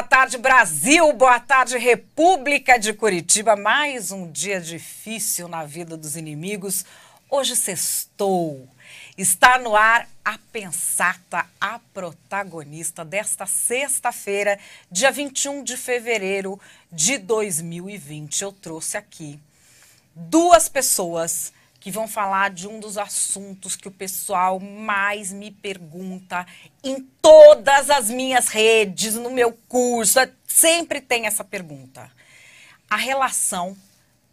Boa tarde, Brasil. Boa tarde, República de Curitiba. Mais um dia difícil na vida dos inimigos. Hoje sextou. Está no ar a Pensata, a protagonista desta sexta-feira, dia 21 de fevereiro de 2020. Eu trouxe aqui duas pessoas que vão falar de um dos assuntos que o pessoal mais me pergunta em todas as minhas redes, no meu curso, sempre tem essa pergunta. A relação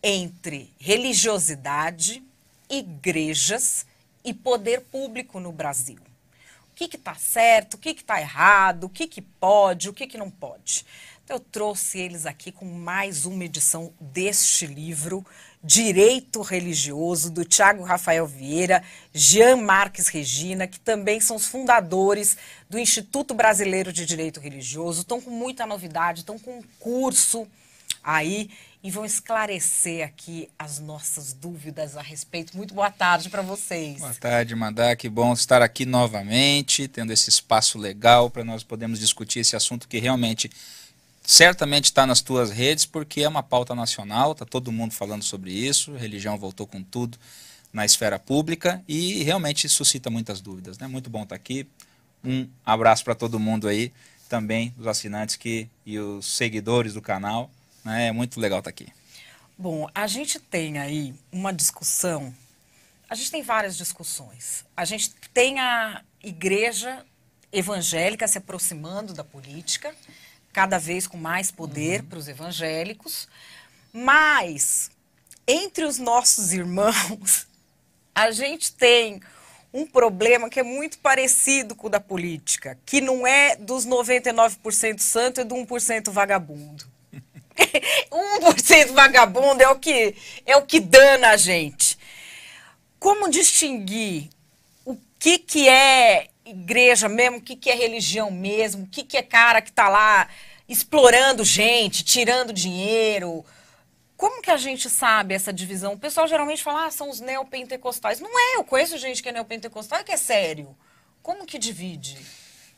entre religiosidade, igrejas e poder público no Brasil. O que está certo, o que está errado, o que, que pode, o que, que não pode. Então, eu trouxe eles aqui com mais uma edição deste livro Direito Religioso, do Tiago Rafael Vieira, Jean Marques Regina, que também são os fundadores do Instituto Brasileiro de Direito Religioso. Estão com muita novidade, estão com um curso aí e vão esclarecer aqui as nossas dúvidas a respeito. Muito boa tarde para vocês. Boa tarde, Mandá. Que bom estar aqui novamente, tendo esse espaço legal para nós podermos discutir esse assunto que realmente certamente está nas tuas redes porque é uma pauta nacional, está todo mundo falando sobre isso, religião voltou com tudo na esfera pública e realmente suscita muitas dúvidas. Né? Muito bom estar tá aqui. Um abraço para todo mundo aí, também os assinantes que, e os seguidores do canal. Né? É muito legal estar tá aqui. Bom, a gente tem aí uma discussão, a gente tem várias discussões. A gente tem a igreja evangélica se aproximando da política, cada vez com mais poder uhum. para os evangélicos. Mas, entre os nossos irmãos, a gente tem um problema que é muito parecido com o da política, que não é dos 99% santo e é do 1% vagabundo. 1% vagabundo é o que é o que dana a gente. Como distinguir o que que é igreja mesmo, o que, que é religião mesmo, o que, que é cara que está lá explorando gente, tirando dinheiro. Como que a gente sabe essa divisão? O pessoal geralmente fala, ah, são os neopentecostais. Não é, eu conheço gente que é neopentecostal que é sério. Como que divide?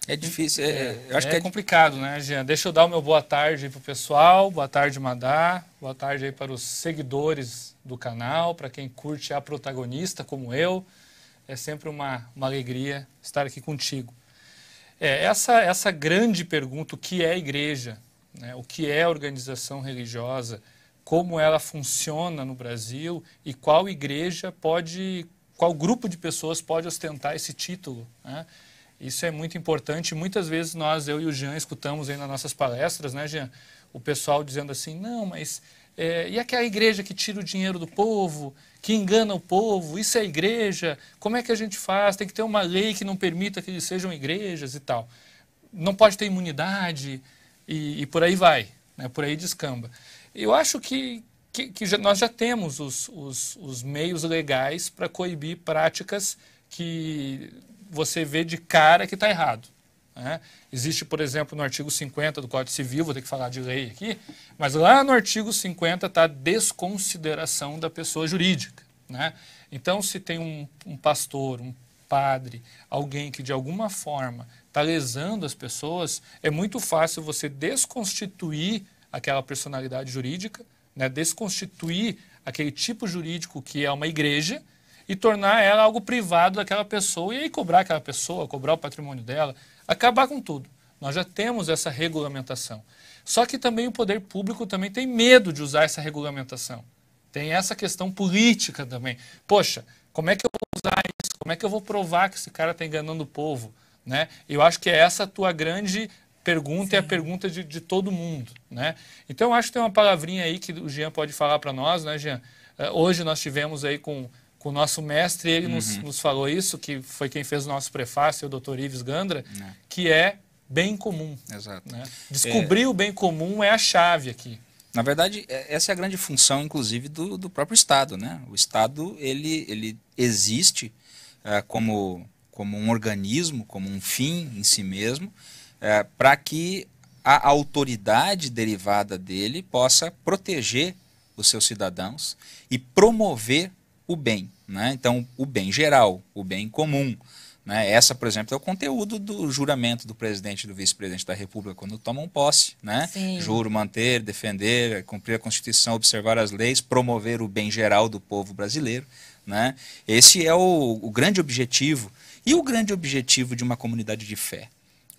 É difícil, é, eu acho é que é complicado, né, Jean? Deixa eu dar o meu boa tarde aí pro pessoal, boa tarde, Madá, boa tarde aí para os seguidores do canal, para quem curte a protagonista, como eu, é sempre uma, uma alegria estar aqui contigo. É, essa, essa grande pergunta, o que é igreja, né? o que é organização religiosa, como ela funciona no Brasil e qual igreja pode, qual grupo de pessoas pode ostentar esse título. Né? Isso é muito importante. Muitas vezes nós, eu e o Jean, escutamos aí nas nossas palestras, né, Jean? O pessoal dizendo assim, não, mas é, e aquela igreja que tira o dinheiro do povo, que engana o povo, isso é igreja, como é que a gente faz? Tem que ter uma lei que não permita que eles sejam igrejas e tal. Não pode ter imunidade e, e por aí vai, né? por aí descamba. Eu acho que, que, que já, nós já temos os, os, os meios legais para coibir práticas que você vê de cara que está errado. Né? Existe, por exemplo, no artigo 50 do Código Civil, vou ter que falar de lei aqui, mas lá no artigo 50 está desconsideração da pessoa jurídica. Né? Então, se tem um, um pastor, um padre, alguém que de alguma forma está lesando as pessoas, é muito fácil você desconstituir aquela personalidade jurídica, né? desconstituir aquele tipo jurídico que é uma igreja e tornar ela algo privado daquela pessoa e aí cobrar aquela pessoa, cobrar o patrimônio dela, acabar com tudo. Nós já temos essa regulamentação. Só que também o poder público também tem medo de usar essa regulamentação. Tem essa questão política também. Poxa, como é que eu vou usar isso? Como é que eu vou provar que esse cara está enganando o povo? Né? Eu acho que é essa a tua grande pergunta Sim. a pergunta de, de, todo mundo, né? Então, eu acho que tem uma palavrinha aí que o Jean pode falar para nós, né, Jean? Eh, hoje nós tivemos aí com com o nosso mestre, ele uhum. nos, nos, falou isso, que foi quem fez o nosso prefácio, o Dr. Ives Gandra, é. que é bem comum. Exato. Né? Descobrir é... o bem comum é a chave aqui. Na verdade, é, essa é a grande função, inclusive, do, do próprio Estado. Né? O Estado ele, ele existe é, como, como um organismo, como um fim em si mesmo, é, para que a autoridade derivada dele possa proteger os seus cidadãos e promover o bem. Né? Então, o bem geral, o bem comum. Né? Essa, por exemplo, é o conteúdo do juramento do presidente e do vice-presidente da República quando tomam posse. Né? Juro manter, defender, cumprir a Constituição, observar as leis, promover o bem geral do povo brasileiro. Né? Esse é o, o grande objetivo. E o grande objetivo de uma comunidade de fé?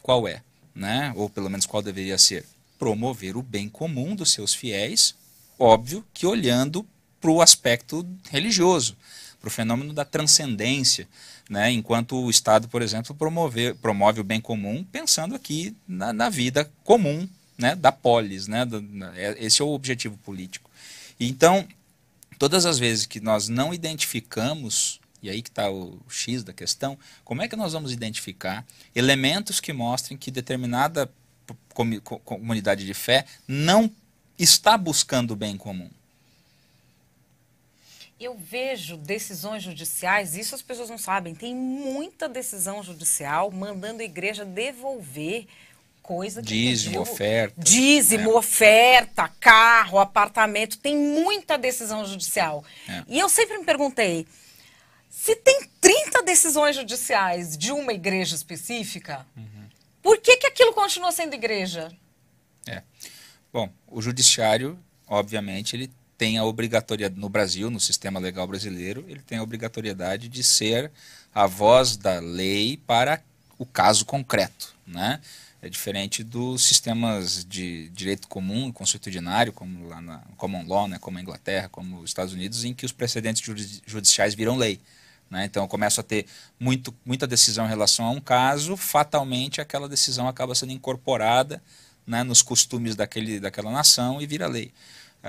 Qual é? Né? Ou pelo menos qual deveria ser? Promover o bem comum dos seus fiéis, óbvio que olhando para o aspecto religioso, para o fenômeno da transcendência, né? enquanto o Estado, por exemplo, promove promove o bem comum pensando aqui na, na vida comum né? da polis. Né? É, esse é o objetivo político. Então, todas as vezes que nós não identificamos e aí que está o X da questão, como é que nós vamos identificar elementos que mostrem que determinada comunidade de fé não está buscando o bem comum? eu vejo decisões judiciais, isso as pessoas não sabem, tem muita decisão judicial mandando a igreja devolver coisa que dízimo, pediu, oferta. Dízimo, é. oferta, carro, apartamento, tem muita decisão judicial. É. E eu sempre me perguntei, se tem 30 decisões judiciais de uma igreja específica, uhum. por que, que aquilo continua sendo igreja? É. Bom, o judiciário, obviamente, ele tem a obrigatoriedade, no Brasil, no sistema legal brasileiro, ele tem a obrigatoriedade de ser a voz da lei para o caso concreto. Né? É diferente dos sistemas de direito comum, constitucionário, como lá na Common Law, né? como a Inglaterra, como os Estados Unidos, em que os precedentes judiciais viram lei. Né? Então eu começo a ter muito, muita decisão em relação a um caso, fatalmente aquela decisão acaba sendo incorporada né, nos costumes daquele, daquela nação e vira lei.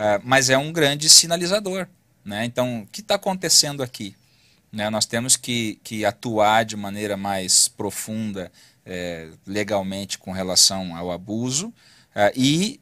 Ah, mas é um grande sinalizador. Né? Então, o que está acontecendo aqui? Né? Nós temos que, que atuar de maneira mais profunda eh, legalmente com relação ao abuso ah, e,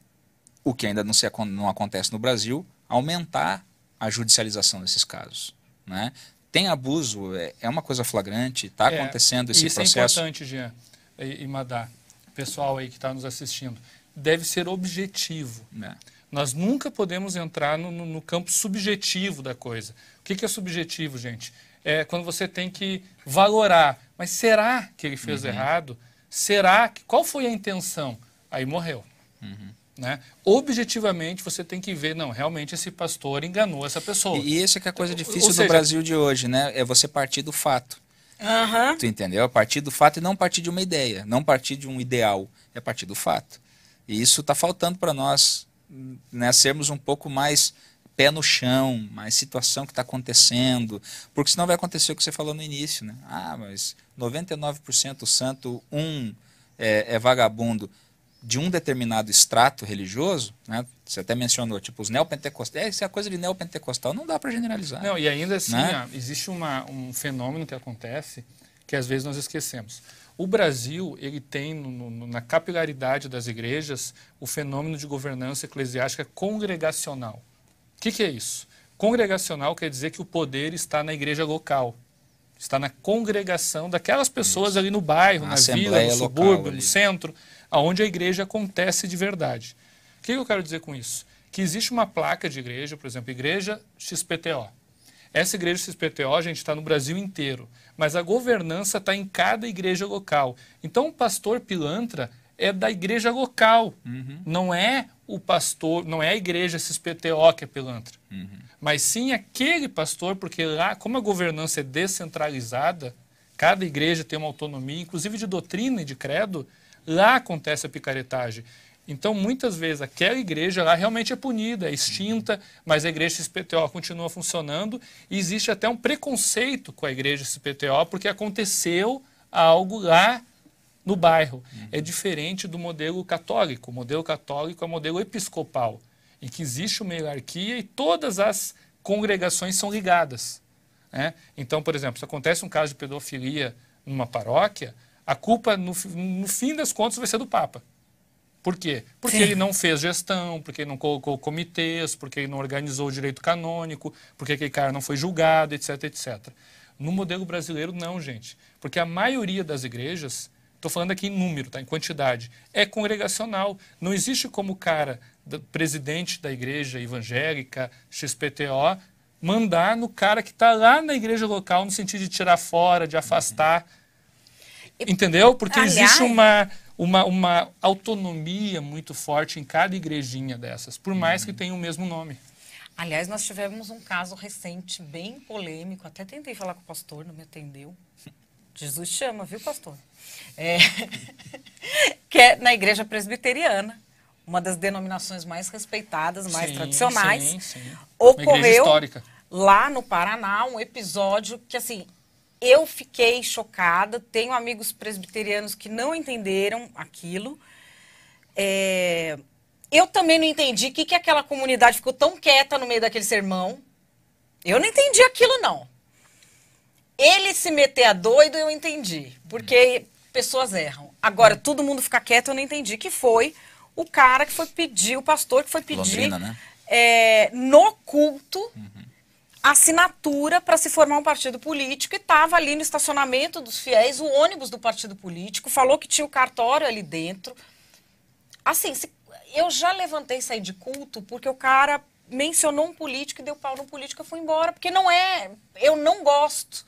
o que ainda não, se, não acontece no Brasil, aumentar a judicialização desses casos. Né? Tem abuso, é, é, uma coisa flagrante, está é, acontecendo esse isso é processo. Isso é importante, Jean e, e Madá, pessoal aí que está nos assistindo. Deve ser objetivo. É. Nós nunca podemos entrar no, no campo subjetivo da coisa. O que, que é subjetivo, gente? É quando você tem que valorar. Mas será que ele fez uhum. errado? Será que. Qual foi a intenção? Aí morreu. Uhum. Né? Objetivamente, você tem que ver, não, realmente esse pastor enganou essa pessoa. E isso é que é a coisa difícil do Brasil de hoje, né? É você partir do fato. Uhum. Tu entendeu? A é partir do fato e não partir de uma ideia, não partir de um ideal, é partir do fato. E isso está faltando para nós né, sermos um pouco mais pé no chão, mais situação que está acontecendo, porque senão vai acontecer o que você falou no início, né? Ah, mas 99% santo, um é, é, vagabundo de um determinado extrato religioso, né? Você até mencionou, tipo, os neopentecostais, essa é a coisa de neopentecostal não dá para generalizar. Não, e ainda assim, né? ó, existe uma, um fenômeno que acontece que às vezes nós esquecemos. O Brasil ele tem no, no, na capilaridade das igrejas o fenômeno de governança eclesiástica congregacional. O que, que é isso? Congregacional quer dizer que o poder está na igreja local, está na congregação daquelas pessoas Isso. ali no bairro, na, na vila, no subúrbio, ali. no centro, aonde a igreja acontece de verdade. O que eu quero dizer com isso? Que existe uma placa de igreja, por exemplo, igreja XPTO. Essa igreja XPTO, a gente está no Brasil inteiro mas a governança está em cada igreja local. Então, o pastor pilantra é da igreja local, uhum. não é o pastor, não é a igreja XPTO que é pilantra, uhum. mas sim aquele pastor, porque lá, como a governança é descentralizada, cada igreja tem uma autonomia, inclusive de doutrina e de credo, lá acontece a picaretagem. Então, muitas vezes, aquela igreja lá realmente é punida, é extinta, mas a igreja XPTO continua funcionando e existe até um preconceito com a igreja XPTO porque aconteceu algo lá no bairro. Uhum. É diferente do modelo católico. O modelo católico é o modelo episcopal, em que existe uma hierarquia e todas as congregações são ligadas. Né? Então, por exemplo, se acontece um caso de pedofilia numa paróquia, a culpa, no, no fim das contas, vai ser do Papa. Por quê? Porque Sim. ele não fez gestão, porque ele não colocou comitês, porque ele não organizou o direito canônico, porque aquele cara não foi julgado, etc, etc. No modelo brasileiro, não, gente. Porque a maioria das igrejas, estou falando aqui em número, tá? em quantidade, é congregacional. Não existe como o cara, presidente da igreja evangélica, XPTO, mandar no cara que está lá na igreja local, no sentido de tirar fora, de afastar. Uhum. Entendeu? Porque existe uma uma, uma autonomia muito forte em cada igrejinha dessas, por mais uhum. que tenha o mesmo nome. Aliás, nós tivemos um caso recente, bem polêmico, até tentei falar com o pastor, não me atendeu. Jesus chama, viu, pastor? É... que é na igreja presbiteriana, uma das denominações mais respeitadas, mais sim, tradicionais. Sim, sim. Ocorreu lá no Paraná um episódio que, assim, eu fiquei chocada, tenho amigos presbiterianos que não entenderam aquilo. É... Eu também não entendi o que, que aquela comunidade ficou tão quieta no meio daquele sermão. Eu não entendi aquilo, não. Ele se meter a doido, eu entendi. Porque pessoas erram. Agora, é. todo mundo ficar quieto, eu não entendi. Que foi o cara que foi pedir, o pastor que foi pedir. Londrina, né? é, no culto. Uhum assinatura para se formar um partido político e estava ali no estacionamento dos fiéis, o ônibus do partido político, falou que tinha o cartório ali dentro. Assim, se, eu já levantei sair de culto porque o cara mencionou um político e deu pau no político e foi embora, porque não é, eu não gosto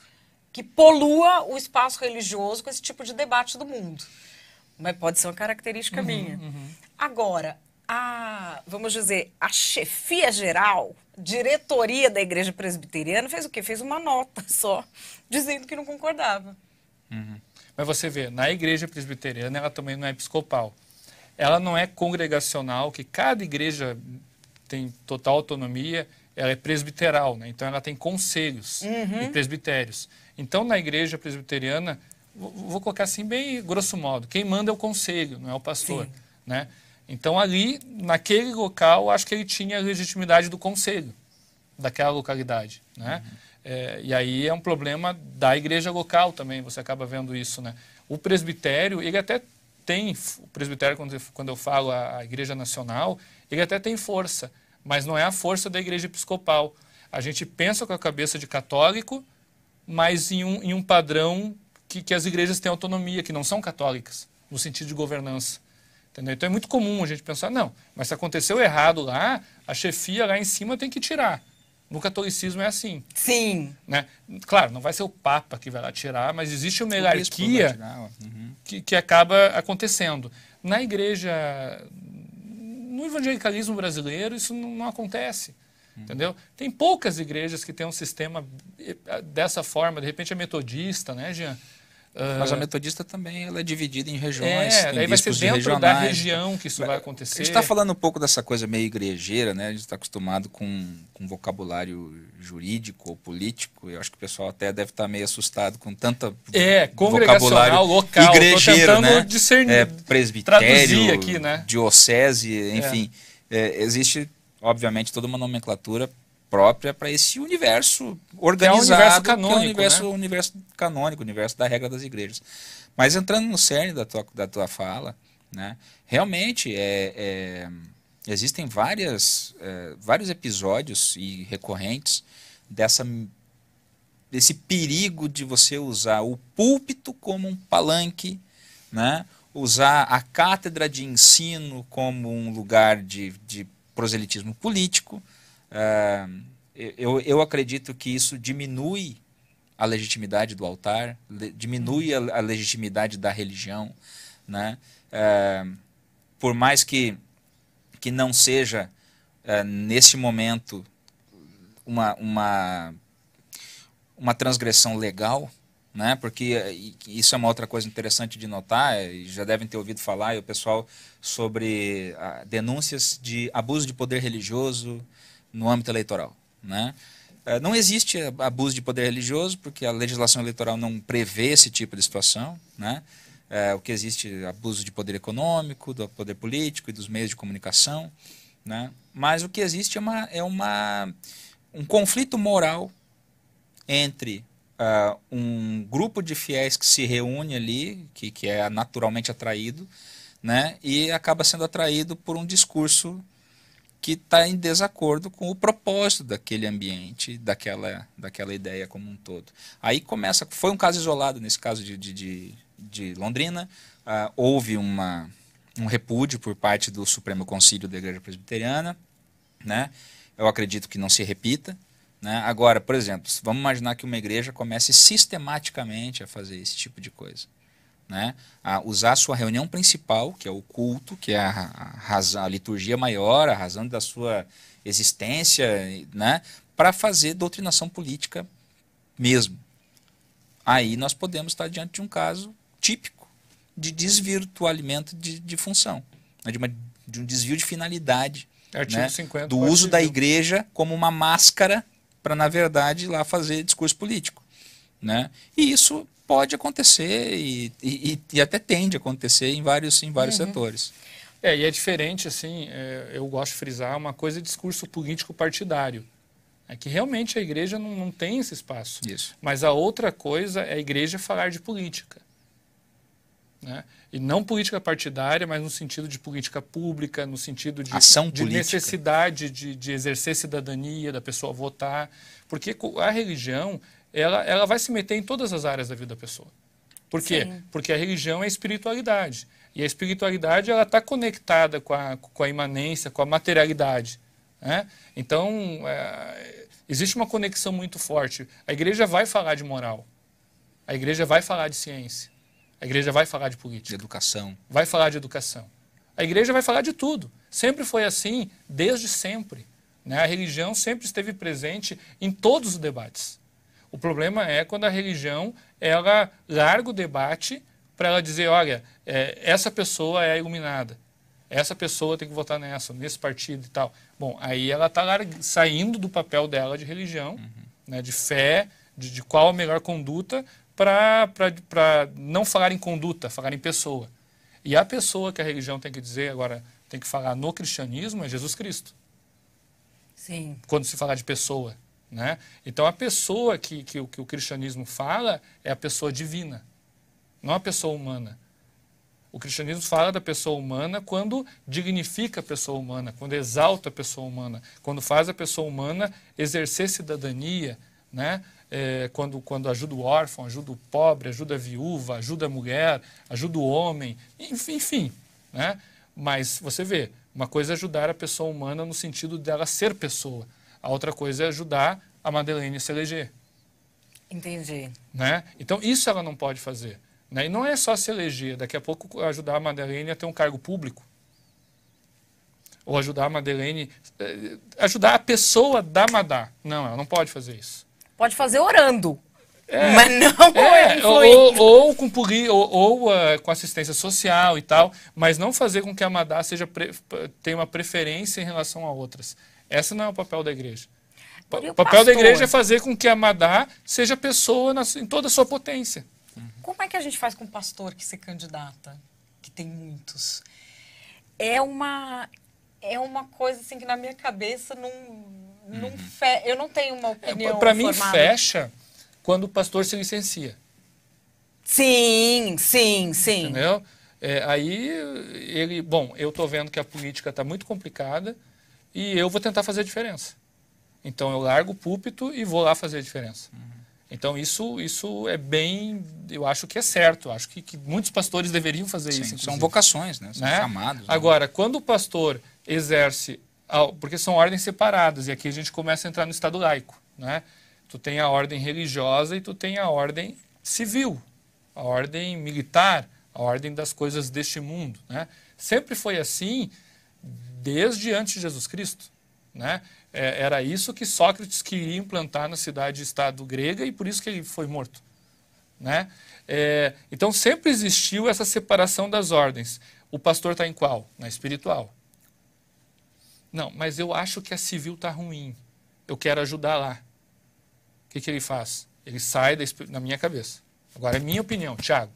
que polua o espaço religioso com esse tipo de debate do mundo. Mas pode ser uma característica uhum, minha. Uhum. Agora, a, vamos dizer, a chefia geral diretoria da Igreja Presbiteriana fez o quê? Fez uma nota só, dizendo que não concordava. Uhum. Mas você vê, na Igreja Presbiteriana ela também não é episcopal. Ela não é congregacional, que cada igreja tem total autonomia, ela é presbiteral, né? então ela tem conselhos uhum. e presbitérios. Então, na Igreja Presbiteriana, vou colocar assim bem grosso modo, quem manda é o conselho, não é o pastor, Sim. né? Então, ali, naquele local, acho que ele tinha a legitimidade do conselho daquela localidade, né? Uhum. É, e aí é um problema da igreja local também, você acaba vendo isso, né? O presbitério, ele até tem, o presbitério, quando eu, quando eu falo a, a igreja nacional, ele até tem força, mas não é a força da igreja episcopal. A gente pensa com a cabeça de católico, mas em um, em um padrão que, que as igrejas têm autonomia, que não são católicas, no sentido de governança. Entendeu? Então é muito comum a gente pensar, não, mas se aconteceu errado lá, a chefia lá em cima tem que tirar. No catolicismo é assim. Sim. Né? Claro, não vai ser o Papa que vai lá tirar, mas existe uma hierarquia uhum. que, que acaba acontecendo. Na igreja, no evangelicalismo brasileiro, isso não, não acontece. Uhum. Entendeu? Tem poucas igrejas que têm um sistema eh, dessa forma. De repente é metodista, né, Jean? Mas a metodista também ela é dividida em regiões. É, daí vai ser dentro regionais. da né? região que isso vai acontecer. A gente está falando um pouco dessa coisa meio igrejeira, né? A gente está acostumado com, com vocabulário jurídico ou político. Eu acho que o pessoal até deve estar tá meio assustado com tanta é, local, igrejeiro, tentando né? discernir, é, presbitério, aqui, né? diocese, é. enfim, é. É, existe obviamente toda uma nomenclatura própria para esse universo é organizado, é o né? universo canônico, é o universo, né? universo canônico, universo da regra das igrejas. Mas entrando no cerne da tua, da tua fala, né, realmente é, é existem várias, é, vários episódios e recorrentes dessa, desse perigo de você usar o púlpito como um palanque, né, usar a cátedra de ensino como um lugar de, de proselitismo político, ah, eu, eu acredito que isso diminui a legitimidade do altar, le, diminui a, a, legitimidade da religião, né? Uh, por mais que, que não seja uh, neste momento uma, uma, uma transgressão legal, né? Porque isso é uma outra coisa interessante de notar, já devem ter ouvido falar, o pessoal sobre denúncias de abuso de poder religioso, no âmbito eleitoral. Né? É, não existe abuso de poder religioso, porque a legislação eleitoral não prevê esse tipo de situação. Né? É, o que existe é abuso de poder econômico, do poder político e dos meios de comunicação. Né? Mas o que existe é, uma, é uma, um conflito moral entre uh, um grupo de fiéis que se reúne ali, que, que é naturalmente atraído, né? e acaba sendo atraído por um discurso que está em desacordo com o propósito daquele ambiente, daquela, daquela ideia como um todo. Aí começa, foi um caso isolado nesse caso de, de, de, de Londrina, ah, houve uma, um repúdio por parte do Supremo Conselho da Igreja Presbiteriana, né? eu acredito que não se repita. Né? Agora, por exemplo, vamos imaginar que uma igreja comece sistematicamente a fazer esse tipo de coisa né, a usar a sua reunião principal, que é o culto, que é a, razão, a liturgia maior, a razão da sua existência, né, para fazer doutrinação política mesmo. Aí nós podemos estar diante de um caso típico de desvirtuamento de, de função, né, de, uma, de um desvio de finalidade. Né? 50, do uso da igreja como uma máscara para, na verdade, lá fazer discurso político. Né? E isso pode acontecer e, e, e até tende a acontecer em vários, em vários uhum. setores. É, e é diferente, assim, é, eu gosto de frisar, uma coisa é discurso político partidário. É que realmente a igreja não, não tem esse espaço. Isso. Mas a outra coisa é a igreja falar de política. Né? E não política partidária, mas no sentido de política pública, no sentido de, ação de necessidade de, de exercer cidadania, da pessoa votar. Porque a religião ela, ela vai se meter em todas as áreas da vida da pessoa. Por quê? Sim. Porque a religião é a espiritualidade. E a espiritualidade ela está conectada com a, com a imanência, com a materialidade. Né? Então, é, existe uma conexão muito forte. A igreja vai falar de moral. A igreja vai falar de ciência. A igreja vai falar de política. De educação. Vai falar de educação. A igreja vai falar de tudo. Sempre foi assim, desde sempre. Né? A religião sempre esteve presente em todos os debates. O problema é quando a religião ela larga o debate para ela dizer, olha, é, essa pessoa é iluminada, essa pessoa tem que votar nessa, nesse partido e tal. Bom, aí ela está saindo do papel dela de religião, uhum. né, de fé, de, de qual a melhor conduta, para não falar em conduta, falar em pessoa. E a pessoa que a religião tem que dizer agora, tem que falar no cristianismo é Jesus Cristo. Sim. Quando se falar de pessoa. Né? Então, a pessoa que, que, que o cristianismo fala é a pessoa divina, não a pessoa humana. O cristianismo fala da pessoa humana quando dignifica a pessoa humana, quando exalta a pessoa humana, quando faz a pessoa humana exercer cidadania, né? É, quando, quando ajuda o órfão, ajuda o pobre, ajuda a viúva, ajuda a mulher, ajuda o homem, enfim. enfim né? Mas você vê, uma coisa é ajudar a pessoa humana no sentido dela ser pessoa. A outra coisa é ajudar a Madeleine a se eleger. Entendi. Né? Então, isso ela não pode fazer. Né? E não é só se eleger, daqui a pouco ajudar a Madeleine a ter um cargo público. Ou ajudar a Madeleine. Eh, ajudar a pessoa da Madá. Não, ela não pode fazer isso. Pode fazer orando. É, mas não é, é ou, ou, com poli, ou, ou eh, com assistência social e tal, mas não fazer com que a Madá seja tenha uma preferência em relação a outras. Esse não é o papel da igreja. O papel pastor? da igreja é fazer com que a Madá seja pessoa na, em toda a sua potência. Como é que a gente faz com o pastor que se candidata, que tem muitos? É uma é uma coisa assim que na minha cabeça não, não uhum. fe... eu não tenho uma é, opinião. É, Para mim fecha quando o pastor se licencia. Sim, sim, sim. Entendeu? É, aí ele, bom, eu estou vendo que a política está muito complicada e eu vou tentar fazer a diferença. Então eu largo o púlpito e vou lá fazer a diferença. Uhum. Então isso, isso é bem, eu acho que é certo, eu acho que, que muitos pastores deveriam fazer Sim, isso. Inclusive. São vocações, né? São né? chamados. Né? Agora, quando o pastor exerce, porque são ordens separadas e aqui a gente começa a entrar no estado laico, né? Tu tem a ordem religiosa e tu tem a ordem civil, a ordem militar, a ordem das coisas deste mundo, né? Sempre foi assim desde antes de Jesus Cristo. Né? É, era isso que Sócrates queria implantar na cidade-estado grega e por isso que ele foi morto. Né? É, então sempre existiu essa separação das ordens. O pastor está em qual? Na espiritual. Não, mas eu acho que a civil está ruim. Eu quero ajudar lá. O que, que ele faz? Ele sai da na minha cabeça. Agora é minha opinião, Tiago.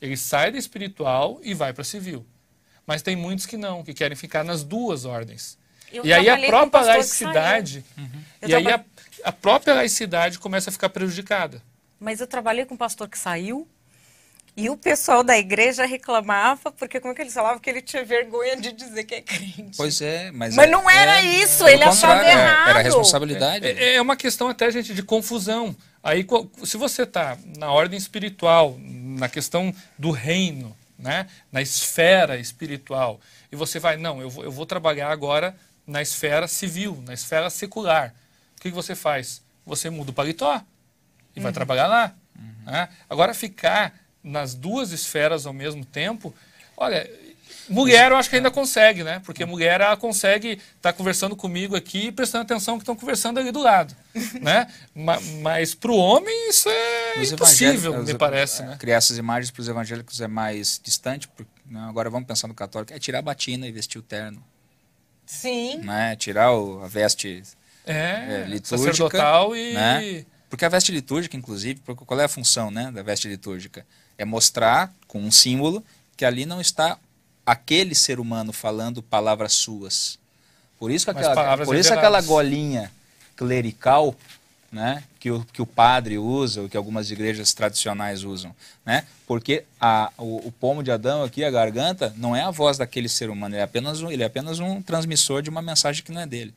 Ele sai da espiritual e vai para a civil. Mas tem muitos que não, que querem ficar nas duas ordens. Eu e aí a própria laicidade, uhum. e aí a, a própria laicidade começa a ficar prejudicada. Mas eu trabalhei com um pastor que saiu e o pessoal da igreja reclamava, porque como é que eles falavam que ele tinha vergonha de dizer que é crente? Pois é, mas. Mas é, não era é, isso, é ele achava é- errado. Era responsabilidade. É, é, uma questão até, gente, de confusão. Aí, se você está na ordem espiritual, na questão do reino, né? na esfera espiritual. E você vai, não, eu vou, eu vou trabalhar agora na esfera civil, na esfera secular. O que, que você faz? Você muda o paletó e uhum. vai trabalhar lá. Uhum. Né? Agora, ficar nas duas esferas ao mesmo tempo, olha, Mulher eu acho que ainda consegue, né? Porque mulher ela consegue estar tá conversando comigo aqui e prestando atenção que estão conversando ali do lado, né? mas, mas para o homem isso é impossível, me parece, é, né? Criar essas imagens para os evangélicos é mais distante, porque, não, né? agora vamos pensar no católico, é tirar a batina e vestir o terno. Sim. Né? Tirar o, a veste é, é, litúrgica. Sacerdotal e... Né? Porque a veste litúrgica, inclusive, qual é a função né, da veste litúrgica? É mostrar com um símbolo que ali não está aquele ser humano falando palavras suas. Por isso que aquela, por isso aquela golinha clerical né, que, o, que o padre usa, ou que algumas igrejas tradicionais usam. Né? Porque a, o, o, pomo de Adão aqui, a garganta, não é a voz daquele ser humano, ele é apenas um, ele é apenas um transmissor de uma mensagem que não é dele.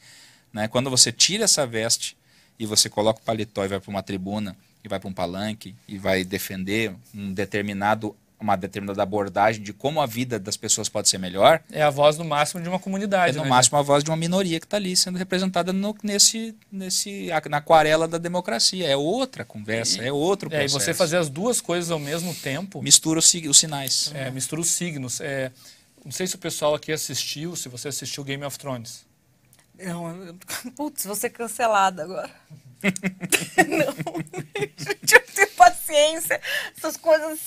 Né? Quando você tira essa veste e você coloca o paletó e vai para uma tribuna, e vai para um palanque, e vai defender um determinado uma determinada abordagem de como a vida das pessoas pode ser melhor. É a voz no máximo de uma comunidade. É no né, máximo gente? a voz de uma minoria que está ali sendo representada no, nesse, nesse, na aquarela da democracia. É outra conversa, e, é outro processo. É, e você fazer as duas coisas ao mesmo tempo. Mistura os, os sinais. É, mistura os signos. É, não sei se o pessoal aqui assistiu, se você assistiu Game of Thrones. Não, putz, vou ser cancelada agora. não, gente, eu tenho paciência. Essas coisas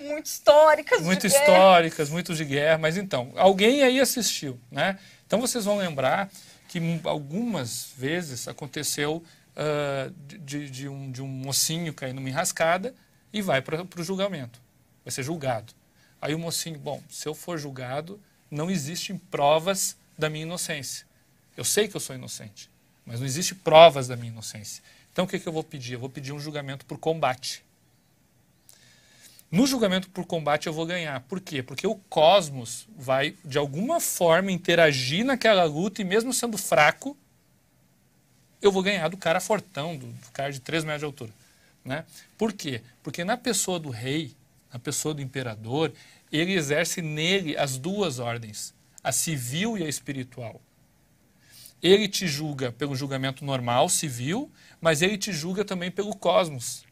muito históricas. Muito históricas, muito de guerra. Mas então, alguém aí assistiu, né? Então vocês vão lembrar que algumas vezes aconteceu uh, de, de, um, de um mocinho cair numa enrascada e vai para o julgamento. Vai ser julgado. Aí o mocinho, bom, se eu for julgado, não existem provas da minha inocência. Eu sei que eu sou inocente, mas não existem provas da minha inocência. Então o que, é que eu vou pedir? Eu vou pedir um julgamento por combate. No julgamento por combate eu vou ganhar. Por quê? Porque o cosmos vai, de alguma forma, interagir naquela luta e mesmo sendo fraco, eu vou ganhar do cara fortão, do, do cara de 3 metros de altura. Né? Por quê? Porque na pessoa do rei, na pessoa do imperador, ele exerce nele as duas ordens, a civil e a espiritual. Ele te julga pelo julgamento normal, civil, mas ele te julga também pelo cosmos,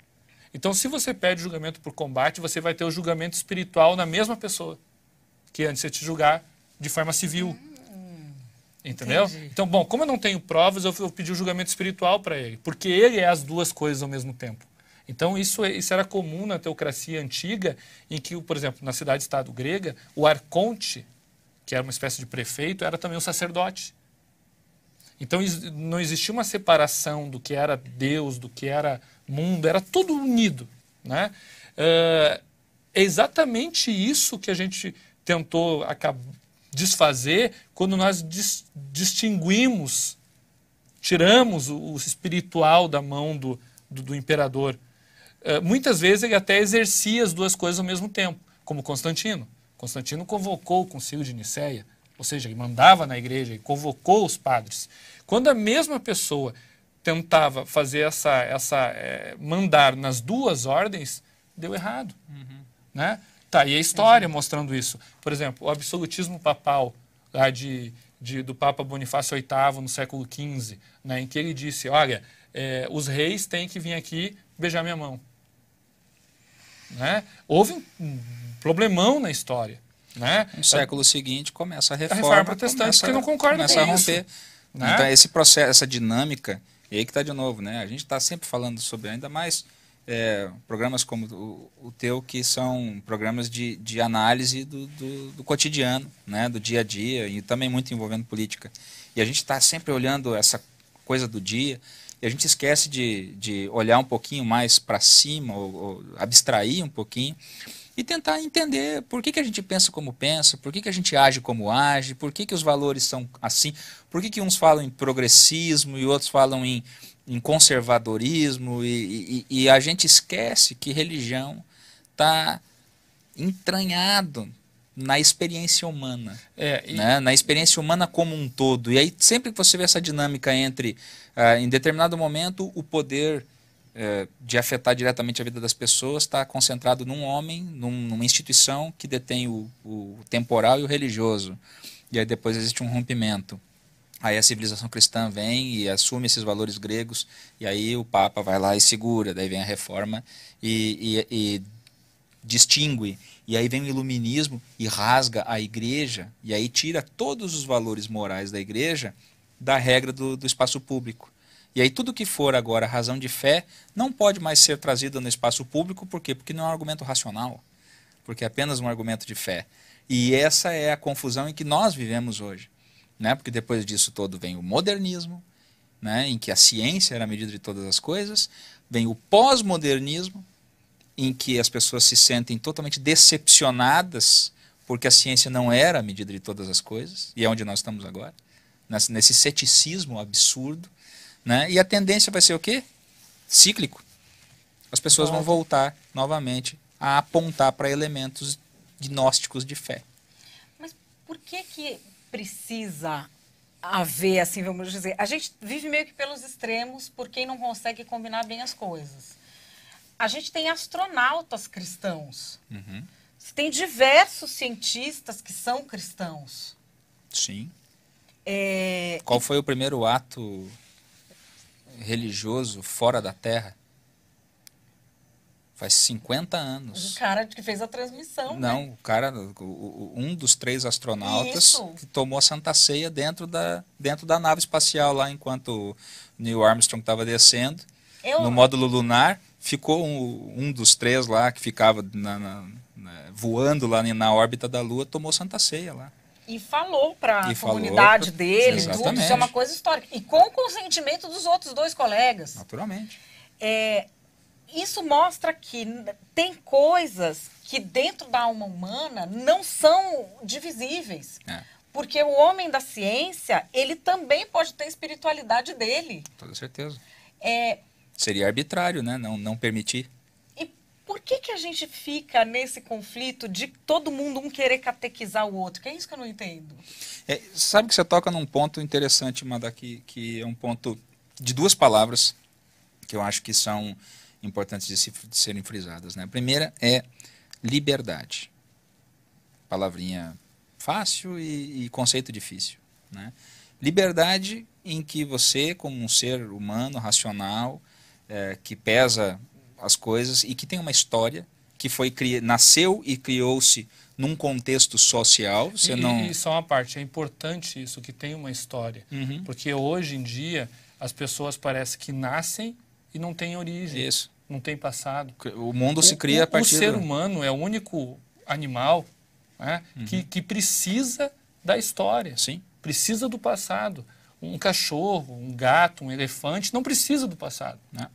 então, se você pede julgamento por combate, você vai ter o julgamento espiritual na mesma pessoa que antes de te julgar de forma civil. Hum, Entendeu? Entendi. Então, bom, como eu não tenho provas, eu vou pedir o julgamento espiritual para ele, porque ele é as duas coisas ao mesmo tempo. Então, isso, é, isso era comum na teocracia antiga, em que, por exemplo, na cidade-estado grega, o arconte, que era uma espécie de prefeito, era também o um sacerdote. Então, não existia uma separação do que era Deus, do que era mundo, era tudo unido. Né? É, é exatamente isso que a gente tentou desfazer quando nós dis distinguimos, tiramos o, o, espiritual da mão do, do, do imperador. É, muitas vezes ele até exercia as duas coisas ao mesmo tempo, como Constantino. Constantino convocou o concílio de Nicéia, ou seja, ele mandava na igreja, ele convocou os padres. Quando a mesma pessoa tentava fazer essa, essa é, mandar nas duas ordens, deu errado. Uhum. Né? Tá, e a história mostrando isso. Por exemplo, o absolutismo papal lá de, de, do Papa Bonifácio VIII no século XV, né, em que ele disse, olha, é, os reis têm que vir aqui beijar minha mão. Né? Houve um problemão na história. Né? No século seguinte começa a reforma, a reforma protestante começa, que não concorda com a romper. Isso, né? Então esse processo, essa dinâmica e aí que está de novo, né? A gente está sempre falando sobre ainda mais é, programas como o, o, teu, que são programas de, de análise do, do, do, cotidiano, né? do dia a dia, e também muito envolvendo política. E a gente está sempre olhando essa coisa do dia, e a gente esquece de, de olhar um pouquinho mais para cima, ou, ou abstrair um pouquinho e tentar entender por que, que a gente pensa como pensa, por que, que a gente age como age, por que, que os valores são assim, por que, que uns falam em progressismo e outros falam em, em conservadorismo, e, e, e a gente esquece que religião está entranhado na experiência humana, é, e... né? na experiência humana como um todo. E aí sempre que você vê essa dinâmica entre, ah, em determinado momento, o poder é, de afetar diretamente a vida das pessoas está concentrado num homem, num, numa instituição que detém o, o, temporal e o religioso. E aí depois existe um rompimento. Aí a civilização cristã vem e assume esses valores gregos, e aí o Papa vai lá e segura, daí vem a reforma e, e, e distingue. E aí vem o iluminismo e rasga a igreja, e aí tira todos os valores morais da igreja da regra do, do espaço público. E aí tudo que for agora razão de fé não pode mais ser trazido no espaço público, por quê? Porque não é um argumento racional, porque é apenas um argumento de fé. E essa é a confusão em que nós vivemos hoje, né? Porque depois disso todo vem o modernismo, né, em que a ciência era a medida de todas as coisas, vem o pós-modernismo, em que as pessoas se sentem totalmente decepcionadas porque a ciência não era a medida de todas as coisas, e é onde nós estamos agora, nesse ceticismo absurdo. Né? E a tendência vai ser o quê? Cíclico. As pessoas Volta. vão voltar novamente a apontar para elementos gnósticos de fé. Mas por que que precisa haver, assim, vamos dizer, a gente vive meio que pelos extremos por quem não consegue combinar bem as coisas. A gente tem astronautas cristãos. Uhum. Tem diversos cientistas que são cristãos. Sim. É... Qual foi o primeiro ato religioso fora da Terra. Faz 50 anos. O cara que fez a transmissão. Né? Não, né? o cara, um dos três astronautas Isso. que tomou a Santa Ceia dentro da, dentro da nave espacial lá enquanto Neil Armstrong estava descendo. Eu... No módulo lunar, ficou um, um dos três lá que ficava na, na, na, voando lá na órbita da Lua, tomou Santa Ceia lá e falou para a comunidade pra... dele, Exatamente. tudo. Isso é uma coisa histórica. E com o consentimento dos outros dois colegas. Naturalmente. É, isso mostra que tem coisas que dentro da alma humana não são divisíveis. É. Porque o homem da ciência, ele também pode ter espiritualidade dele. Com toda certeza. É, Seria arbitrário, né? Não, não permitir. Por que, que a gente fica nesse conflito de todo mundo um querer catequizar o outro? Que é isso que eu não entendo. É, sabe que você toca num ponto interessante, Mada, que, que é um ponto de duas palavras que eu acho que são importantes de, se, de serem frisadas. Né? A primeira é liberdade. Palavrinha fácil e, e conceito difícil. Né? Liberdade em que você, como um ser humano, racional, é, que pesa as coisas e que tem uma história que foi cri... nasceu e criou-se num contexto social. Você e, não... e só uma parte, é importante isso, que tem uma história. Uhum. Porque hoje em dia as pessoas parecem que nascem e não têm origem. Isso. Não tem passado. O mundo se cria o, a partir... O ser do... humano é o único animal né, uhum. que, que precisa da história. Sim. Precisa do passado. Um cachorro, um gato, um elefante não precisa do passado. Né.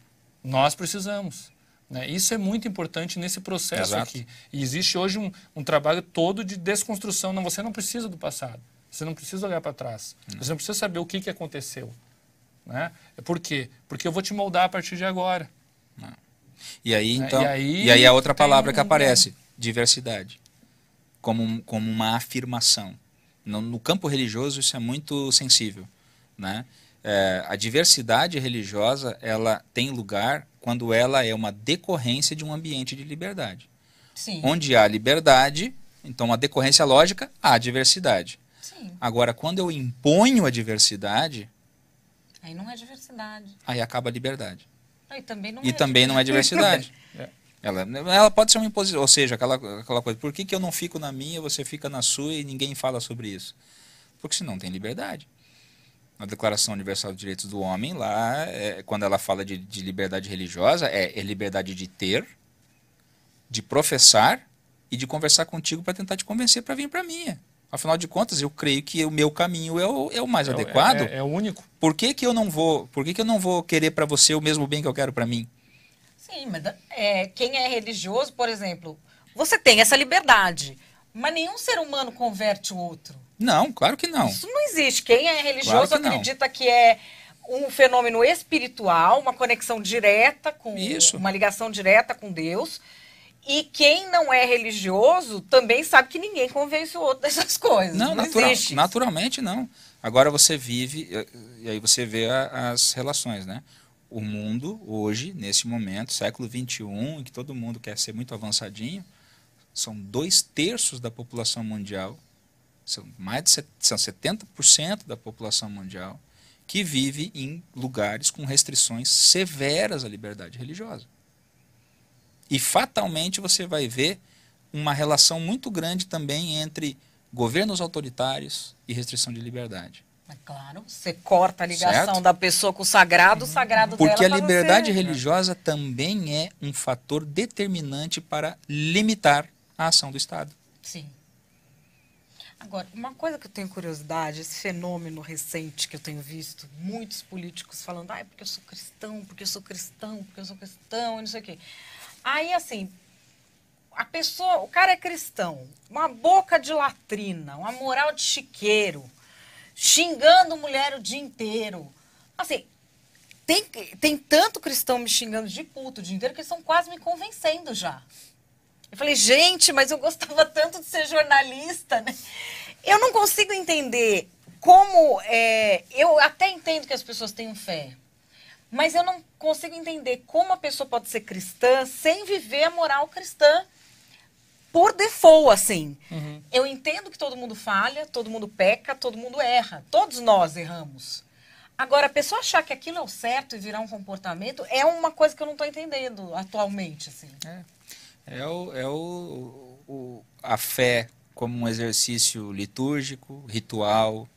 Nós precisamos. Né? Isso é muito importante nesse processo Exato. aqui. E existe hoje um, um, trabalho todo de desconstrução. Não, você não precisa do passado. Você não precisa olhar para trás. Hum. Você não precisa saber o que, que aconteceu. Né? É por quê? Porque eu vou te moldar a partir de agora. Ah. E aí, né? então, e, aí, e aí a outra palavra que aparece, diversidade, como, como uma afirmação. No, no campo religioso, isso é muito sensível. Né? É, a diversidade religiosa ela tem lugar quando ela é uma decorrência de um ambiente de liberdade. Sim. Onde há liberdade, então uma decorrência lógica, há diversidade. Sim. Agora, quando eu imponho a diversidade. Aí não é diversidade. Aí acaba a liberdade. Aí também não e é também não é diversidade. É. Ela, ela pode ser uma imposição, ou seja, aquela, aquela coisa, por que, que eu não fico na minha, você fica na sua e ninguém fala sobre isso? Porque senão tem liberdade na Declaração Universal dos Direitos do Homem, lá, é, quando ela fala de, de liberdade religiosa, é, é, liberdade de ter, de professar e de conversar contigo para tentar te convencer para vir para mim. Afinal de contas, eu creio que o meu caminho é o, é o mais é é- adequado. É, é, o único. Por que, que eu não vou? Por que, que eu não vou querer para você o mesmo bem que eu quero para mim? Sim, mas quem é religioso, por exemplo, você tem essa liberdade, mas nenhum ser humano converte o outro. Não, claro que não. Isso não existe. Quem é religioso claro que acredita não. que é um fenômeno espiritual, uma conexão direta com Isso. uma ligação direta com Deus. E quem não é religioso também sabe que ninguém convence o outro dessas coisas. Não, não natural, naturalmente não. Agora você vive, eh, eh, e aí você vê a, as relações, né? O mundo hoje, nesse momento, século XXI, em que todo mundo quer ser muito avançadinho, são dois terços da população mundial são mais de são 70% da população mundial que vive em lugares com restrições severas à liberdade religiosa. E fatalmente você vai ver uma relação muito grande também entre governos autoritários e restrição de liberdade. É claro, você corta a ligação certo? da pessoa com o sagrado, o uhum. sagrado Porque dela a liberdade você. religiosa também é um fator determinante para limitar a ação do Estado. Sim. Agora, uma coisa que eu tenho curiosidade, esse fenômeno recente que eu tenho visto, muitos políticos falando, ah, é porque eu sou cristão, porque eu sou cristão, porque eu sou cristão, e não sei o quê. Aí, assim, a pessoa, o cara é cristão, uma boca de latrina, uma moral de chiqueiro, xingando mulher o dia inteiro. Assim, tem, tem tanto cristão me xingando de puto o dia inteiro que eles estão quase me convencendo já. Eu falei, gente, mas eu gostava tanto de ser jornalista, né? Eu não consigo entender como. É, eu até entendo que as pessoas tenham fé, mas eu não consigo entender como a pessoa pode ser cristã sem viver a moral cristã por default, assim. Uhum. Eu entendo que todo mundo falha, todo mundo peca, todo mundo erra. Todos nós erramos. Agora, a pessoa achar que aquilo é o certo e virar um comportamento é uma coisa que eu não estou entendendo atualmente, assim. É. É, o, é o, o, a fé como um exercício litúrgico, ritual,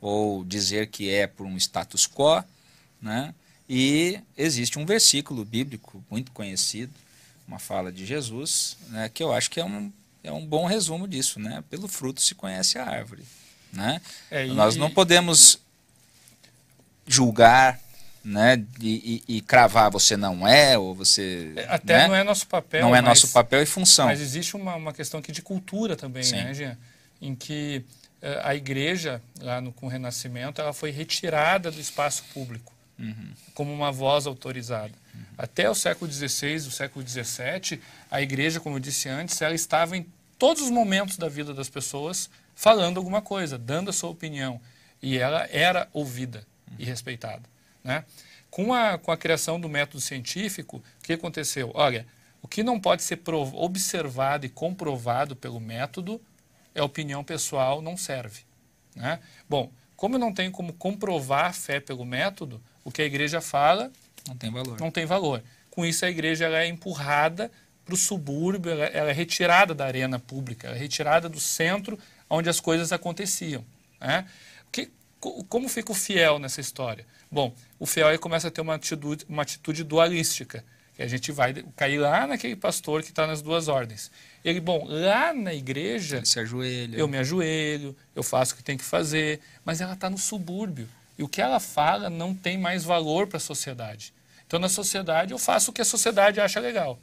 ou dizer que é por um status quo, né? E existe um versículo bíblico muito conhecido, uma fala de Jesus, né, que eu acho que é um, é um bom resumo disso, né? Pelo fruto se conhece a árvore, né? É, Nós não podemos julgar né? E, e, e, cravar você não é, ou você. É, até né? não é nosso papel. Não é mas, nosso papel e função. Mas existe uma, uma questão aqui de cultura também, Sim. né, Jean? Em que uh, a igreja, lá no, com o Renascimento, ela foi retirada do espaço público uhum. como uma voz autorizada. Uhum. Até o século XVI, o século XVII, a igreja, como eu disse antes, ela estava em todos os momentos da vida das pessoas falando alguma coisa, dando a sua opinião. E ela era ouvida uhum. e respeitada. Né? Com, a, com a criação do método científico, o que aconteceu? Olha, o que não pode ser observado e comprovado pelo método é opinião pessoal, não serve. Né? Bom, como eu não tenho como comprovar a fé pelo método, o que a igreja fala não tem valor. Não tem valor. Com isso, a igreja ela é empurrada para o subúrbio, ela, ela, é retirada da arena pública, ela é retirada do centro onde as coisas aconteciam. Né? Que, como fica o fiel nessa história? Bom, o FEOI começa a ter uma atitude, uma atitude dualística. Que a gente vai cair lá naquele pastor que está nas duas ordens. Ele, bom, lá na igreja. Ele se ajoelha. Eu me ajoelho, eu faço o que tem que fazer, mas ela está no subúrbio. E o que ela fala não tem mais valor para a sociedade. Então, na sociedade, eu faço o que a sociedade acha legal.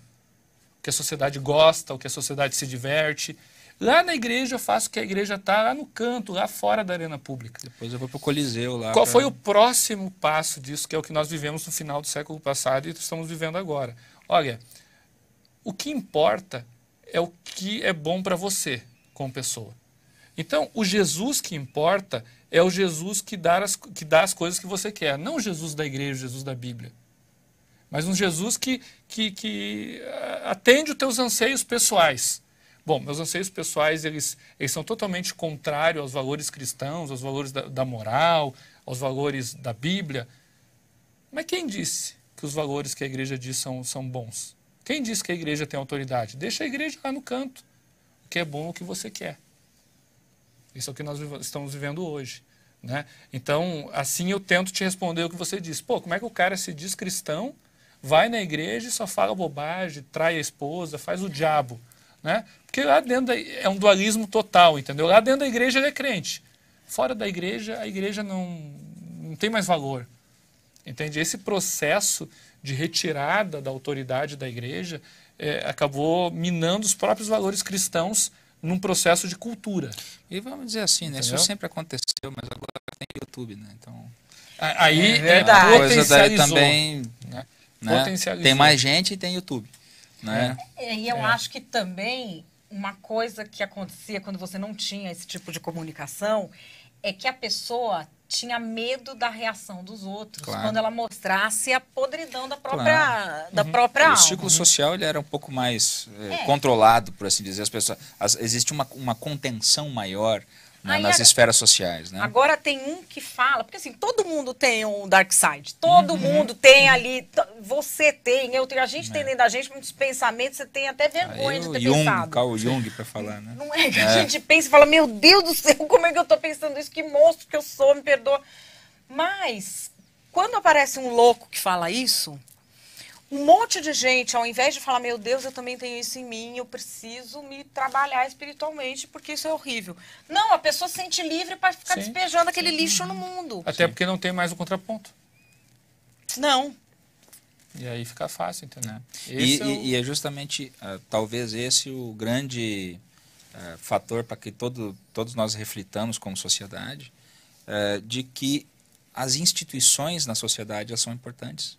O que a sociedade gosta, o que a sociedade se diverte. Lá na igreja eu faço que a igreja está lá no canto, lá fora da arena pública. Depois eu vou para o Coliseu lá. Qual pra... foi o próximo passo disso, que é o que nós vivemos no final do século passado e estamos vivendo agora? Olha, o que importa é o que é bom para você como pessoa. Então, o Jesus que importa é o Jesus que dá, as, que dá as coisas que você quer, não o Jesus da igreja, o Jesus da Bíblia. Mas um Jesus que, que, que ah, atende os teus anseios pessoais. Bom, meus anseios pessoais, eles, eles são totalmente contrários aos valores cristãos, aos valores da, da moral, aos valores da Bíblia. Mas quem disse que os valores que a igreja diz são, são bons? Quem disse que a igreja tem autoridade? Deixa a igreja lá no canto. O que é bom, é o que você quer. Isso é o que nós estamos vivendo hoje. Né? Então, assim eu tento te responder o que você disse. Pô, como é que o cara se diz cristão, vai na igreja e só fala bobagem, trai a esposa, faz o diabo? Né? Porque lá dentro da, é, é um dualismo total, entendeu? Lá dentro da igreja ele é crente. Fora da igreja, a igreja não, não tem mais valor. Entende? Esse processo de retirada da autoridade da igreja é, acabou minando os próprios valores cristãos num processo de cultura. E vamos dizer assim, né? Isso sempre aconteceu, mas agora tem YouTube, né? Então aí é, é potencializou, também né? Né? Tem mais gente e tem YouTube né? É. E eu é. acho que também uma coisa que acontecia quando você não tinha esse tipo de comunicação é que a pessoa tinha medo da reação dos outros claro. quando ela mostrasse a podridão da própria claro. da uhum. própria o alma. ciclo social ele era um pouco mais é, é. controlado por assim dizer as pessoas as, existe uma, uma contenção maior né, Aí, nas esferas sociais. Né? Agora tem um que fala, porque assim, todo mundo tem um dark side, todo uhum. mundo tem ali, você tem, eu tenho, a gente é. tem dentro da gente muitos pensamentos, você tem até ah, vergonha ah, eu, de ter Jung, pensado. Carl Jung para falar, né? Não é que é. a gente pensa e fala, meu Deus do céu, como é que eu estou pensando isso, que monstro que eu sou, me perdoa. Mas, quando aparece um louco que fala isso, um monte de gente, ao invés de falar, meu Deus, eu também tenho isso em mim, eu preciso me trabalhar espiritualmente, porque isso é horrível. Não, a pessoa se sente livre para ficar Sim. despejando aquele lixo no mundo. Até Sim. porque não tem mais o contraponto. Não. E aí fica fácil, entendeu? E, é o... e, é justamente, uh, talvez esse o grande uh, fator para que todo, todos nós reflitamos como sociedade, uh, de que as instituições na sociedade são importantes.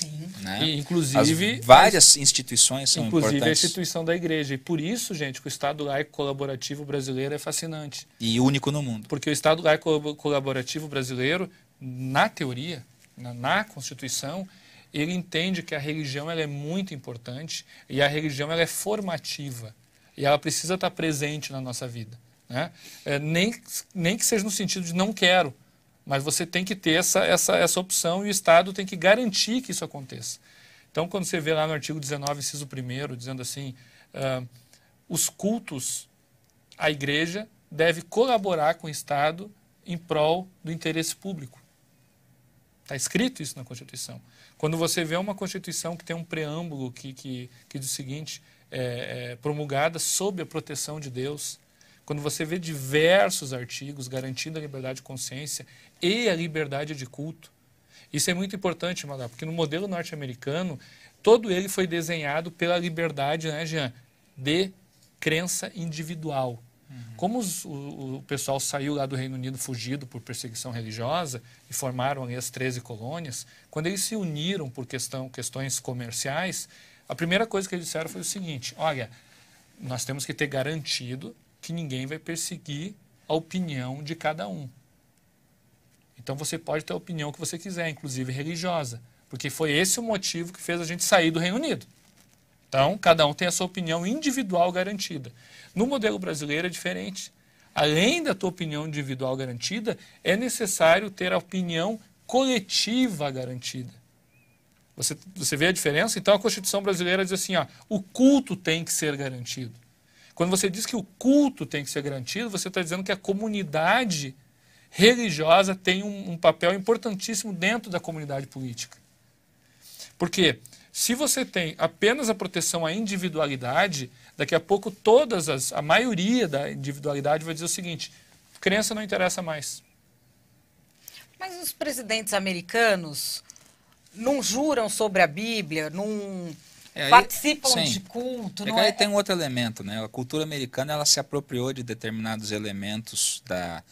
Sim. Né? E, inclusive. As várias instituições são inclusive importantes. Inclusive a instituição da igreja. E por isso, gente, que o Estado laico colaborativo brasileiro é fascinante. E único no mundo. Porque o Estado laico colaborativo brasileiro, na teoria, na, na Constituição, ele entende que a religião ela é muito importante e a religião ela é formativa e ela precisa estar presente na nossa vida. Né? É, nem, nem que seja no sentido de não quero, mas você tem que ter essa, essa, essa opção e o Estado tem que garantir que isso aconteça. Então, quando você vê lá no artigo 19, inciso 1, dizendo assim, uh, os cultos, a igreja deve colaborar com o Estado em prol do interesse público. Está escrito isso na Constituição. Quando você vê uma Constituição que tem um preâmbulo que, que, que diz o seguinte, é, é, promulgada sob a proteção de Deus, quando você vê diversos artigos garantindo a liberdade de consciência e a liberdade de culto, isso é muito importante, Magá, porque no modelo norte-americano, todo ele foi desenhado pela liberdade, né, Jean, de crença individual. Uhum. Como os, o, o, pessoal saiu lá do Reino Unido fugido por perseguição religiosa e formaram ali as 13 colônias, quando eles se uniram por questão, questões comerciais, a primeira coisa que eles disseram foi o seguinte: olha, nós temos que ter garantido que ninguém vai perseguir a opinião de cada um. Então você pode ter a opinião que você quiser, inclusive religiosa, porque foi esse o motivo que fez a gente sair do Reino Unido. Então, cada um tem a sua opinião individual garantida. No modelo brasileiro é diferente. Além da tua opinião individual garantida, é necessário ter a opinião coletiva garantida. Você, você vê a diferença? Então, a Constituição brasileira diz assim: ó, o culto tem que ser garantido. Quando você diz que o culto tem que ser garantido, você está dizendo que a comunidade religiosa tem um, um, papel importantíssimo dentro da comunidade política. Porque se você tem apenas a proteção à individualidade, daqui a pouco todas as, a maioria da individualidade vai dizer o seguinte: crença não interessa mais. Mas os presidentes americanos não juram sobre a Bíblia, não é, participam sim. de culto. É não é... tem um outro elemento, né? A cultura americana ela se apropriou de determinados elementos da,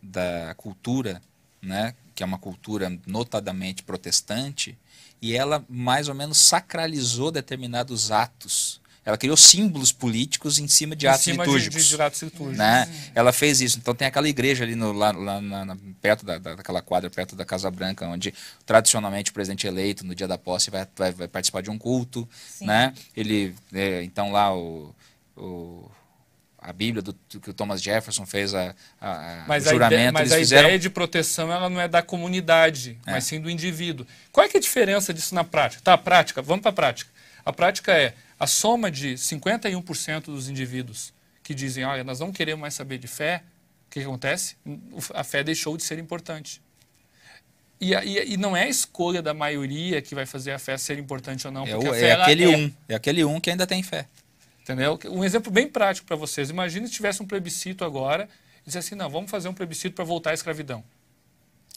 da cultura, né? Que é uma cultura notadamente protestante, e ela mais ou menos sacralizou determinados atos ela criou símbolos políticos em cima de em atos cima litúrgicos. De, de, de atos litúrgicos. Né? Ela fez isso. Então tem aquela igreja ali no, lá, lá na, perto da, daquela quadra, perto da Casa Branca, onde tradicionalmente o presidente eleito, no dia da posse, vai, vai, vai participar de um culto. Né? Ele, é, então lá o, o a Bíblia do, que o Thomas Jefferson fez a, a, mas o juramento. A ideia, mas a fizeram... ideia de proteção ela não é da comunidade, é. mas sim do indivíduo. Qual é, é, a diferença disso na prática? Tá, prática, vamos para a prática. A prática é a soma de 51% dos indivíduos que dizem, olha, nós não queremos mais saber de fé, o que, que acontece? A fé deixou de ser importante. E, e, e, não é a escolha da maioria que vai fazer a fé ser importante ou não. É, é aquele é um, é... é aquele um que ainda tem fé. Entendeu? Um exemplo bem prático para vocês. Imagina se tivesse um plebiscito agora e dissesse assim, não, vamos fazer um plebiscito para voltar à escravidão.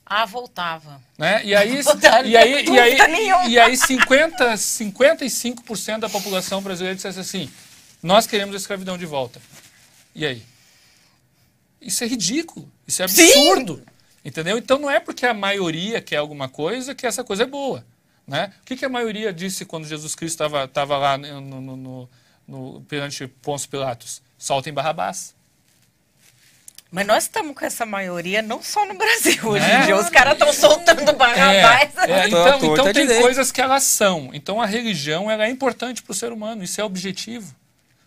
Ah, voltava. Né? E aí, e aí, e aí, e aí 50, 55% da população brasileira dissesse assim: nós queremos a escravidão de volta. E aí? Isso é ridículo, isso é absurdo. Sim. Entendeu? Então não é porque a maioria quer alguma coisa que essa coisa é boa. Né? O que, que a maioria disse quando Jesus Cristo estava lá no, no, no, no, perante Pôncio Pilatos? Soltem Barrabás. Mas nós estamos com essa maioria não só no Brasil é. hoje é? em dia. Os caras estão é. soltando é. barrabás. É, é, então, então, tá tem coisas que elas são. Então a religião ela é importante para o ser humano. Isso é objetivo.